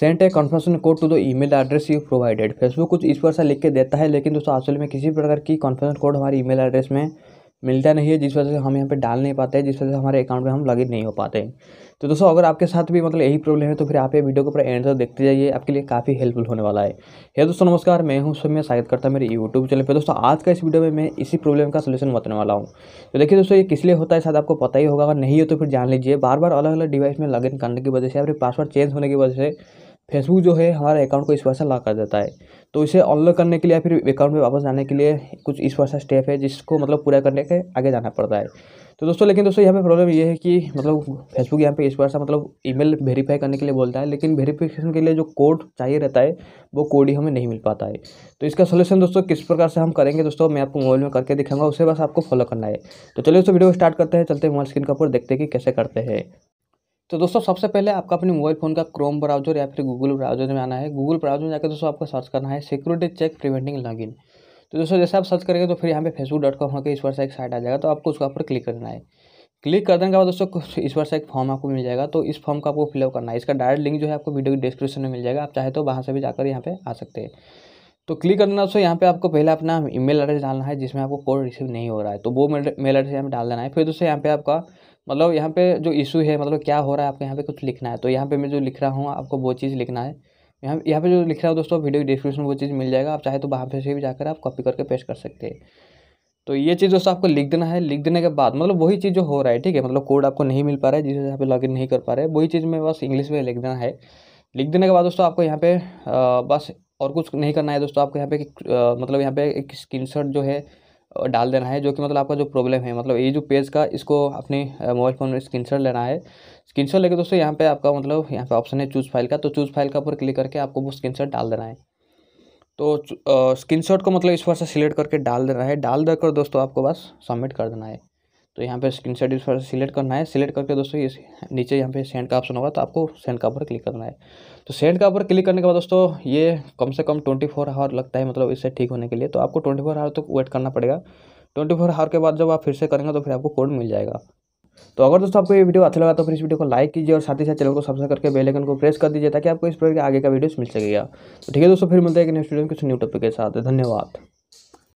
send a confirmation code to the email address you provided Facebook कुछ इस पर से लिख के देता है लेकिन दोस्तों एक्चुअल में किसी प्रकार की कन्फर्मेशन कोड हमारे ईमेल एड्रेस में मिलता नहीं है जिस वजह से हम यहाँ पे डाल नहीं पाते हैं जिस वजह से हमारे अकाउंट में हम लॉग नहीं हो पाते तो दोस्तों अगर आपके साथ भी मतलब यही प्रॉब्लम है तो फिर आप ये वीडियो को पूरा एंड तक देखते जाइए आपके लिए काफ़ी हेल्पफुल होने वाला है हे दोस्तों नमस्कार मैं हूँ सौम्य स्वागत करता मेरे यूट्यूब चैनल पे दोस्तों आज का इस वीडियो में मैं इसी प्रॉब्लम का सोल्यूशन बताने वाला हूँ तो देखिए दोस्तों ये किस लिए होता है शायद आपको पता ही होगा अगर नहीं हो तो फिर जान लीजिए बार बार अलग अलग डिवाइस में लॉग करने की वजह से अपने पासवर्ड चेंज होने की वजह से फेसबुक जो है हमारे अकाउंट को इस वर्ष लॉक कर देता है तो इसे अनलॉक करने के लिए या फिर अकाउंट में वापस जाने के लिए कुछ इस वर्ष स्टेप है जिसको मतलब पूरा करने के आगे जाना पड़ता है तो दोस्तों लेकिन दोस्तों यहाँ पे प्रॉब्लम ये है कि मतलब फेसबुक यहाँ पे इस वर्ष मतलब ईमेल वेरीफाई करने के लिए बोलता है लेकिन वेरीफिकेशन के लिए जो कोड चाहिए रहता है वो कोड ही हमें नहीं मिल पाता है तो इसका सोल्यूशन दोस्तों किस प्रकार से हम करेंगे दोस्तों मैं आपको मोबाइल में करके दिखाऊंगा उसे बस आपको फॉलो करना है तो चलिए दोस्तों वीडियो स्टार्ट करते हैं चलते हैं मोबाइल स्क्रीन का ऊपर देखते हैं कि कैसे करते हैं तो दोस्तों सबसे पहले आपका अपने मोबाइल फ़ोन का क्रोम ब्राउजर या फिर गूगल ब्राउजर में आना है गूगल ब्राउजर में जाकर दोस्तों आपको सर्च करना है सिक्योरिटी चेक प्रिवेंटिंग लॉगिन तो दोस्तों जैसे आप सर्च करेंगे तो फिर यहाँ पे फेसबुक डॉट कॉम होकर इस पर एक साइट आ जाएगा तो आपको उसके पर क्लिक करना है क्लिक कर देने के बाद दोस्तों इस पर से एक फॉर्म आपको मिल जाएगा तो इस फॉर्म का आपको फिलअप करना है इसका डायरेक्ट लिंक जो है आपको वीडियो की डिस्क्रिप्शन में मिल जाएगा आप चाहे तो वहाँ से भी जाकर यहाँ पे आ सकते हैं तो क्लिक करना दोस्तों यहाँ पे आपको पहले अपना ईमेल एड्रेस डालना है जिसमें आपको कोड रिसीव नहीं हो रहा है तो वो मेल एड्रेस यहाँ पे डाल देना है फिर दोस्तों यहाँ पे आपका मतलब यहाँ पे जो इशू है मतलब क्या हो रहा है आपको यहाँ पे कुछ लिखना है तो यहाँ पे मैं जो लिख रहा हूँ आपको वो चीज़ लिखना है यहाँ यहाँ पे जो लिख रहा हूँ दोस्तों वीडियो डिस्क्रिप्शन में वो चीज़ मिल जाएगा आप चाहे तो वहाँ पे से भी जाकर आप कॉपी करके पेश कर सकते हैं तो ये चीज़ दोस्तों आपको लिख देना है लिख देने के बाद मतलब वही चीज़ जो हो रहा है ठीक है मतलब कोड आपको नहीं मिल पा रहा है जिससे यहाँ पर लॉग नहीं कर पा रहे वही चीज़ में बस इंग्लिश में लिख देना है लिख देने के बाद दोस्तों आपको यहाँ पे बस और कुछ नहीं करना है दोस्तों आपको यहाँ पे मतलब यहाँ पे एक स्क्रीन जो है डाल देना है जो कि मतलब आपका जो प्रॉब्लम है मतलब ये जो पेज का इसको अपने मोबाइल फ़ोन में स्क्रीनशॉट लेना है स्क्रीनशॉट लेके दोस्तों यहाँ पे आपका मतलब यहाँ पे ऑप्शन है चूज़ फाइल का तो चूज़ फाइल का ऊपर क्लिक करके आपको वो स्क्रीन डाल देना है तो स्क्रीन को मतलब इस पर से सिलेक्ट करके डाल देना है डाल देकर दोस्तों आपको बस सबमिट कर देना है तो यहाँ पे स्क्रीन शॉट इस पर सिलेक्ट करना है सिलेक्ट करके दोस्तों ये नीचे यहाँ पे सेंड का ऑप्शन होगा तो आपको सेंड का ऊपर क्लिक करना है तो सेंड का ऊपर क्लिक करने के बाद दोस्तों ये कम से कम ट्वेंटी फोर आवर लगता है मतलब इससे ठीक होने के लिए तो आपको ट्वेंटी फोर आवर तक तो वेट करना पड़ेगा ट्वेंटी फोर आवर के बाद जब आप फिर से करेंगे तो फिर आपको कोड मिल जाएगा तो अगर दोस्तों आपको ये वीडियो अच्छा लगा तो फिर इस वीडियो को लाइक कीजिए और साथ ही साथ चैनल को सब्सक्राइब करके बेल आइकन को प्रेस कर दीजिए ताकि आपको इस प्रकार के आगे का वीडियोस मिल सकेगा तो ठीक है दोस्तों फिर मिलते हैं कि नेक्स्ट वीडियो में किसी न्यू टॉपिक के साथ धन्यवाद